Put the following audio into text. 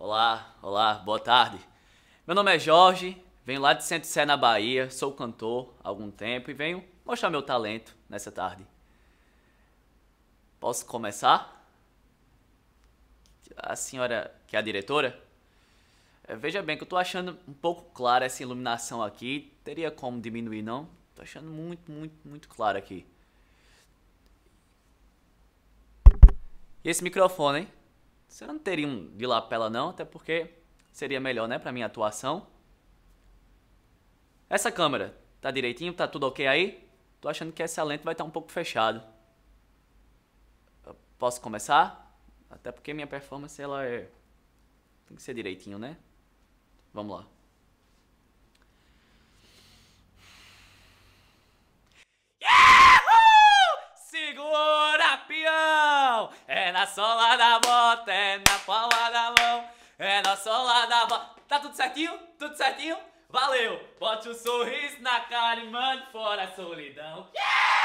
Olá, olá, boa tarde. Meu nome é Jorge, venho lá de Santo Sé na Bahia, sou cantor há algum tempo e venho mostrar meu talento nessa tarde. Posso começar? A senhora que é a diretora? É, veja bem que eu tô achando um pouco clara essa iluminação aqui. Teria como diminuir, não? Tô achando muito, muito, muito claro aqui. E esse microfone, hein? Você não teria um de lapela não, até porque seria melhor, né, pra minha atuação. Essa câmera, tá direitinho? Tá tudo ok aí? Tô achando que essa lente vai estar tá um pouco fechada posso começar? Até porque minha performance, ela é... Tem que ser direitinho, né? Vamos lá. Segura, peão! É na sola da mão! bota, é na palma da mão, é na sola da bota. Tá tudo certinho? Tudo certinho? Valeu! Bote o um sorriso na cara e mande fora a solidão. Yeah!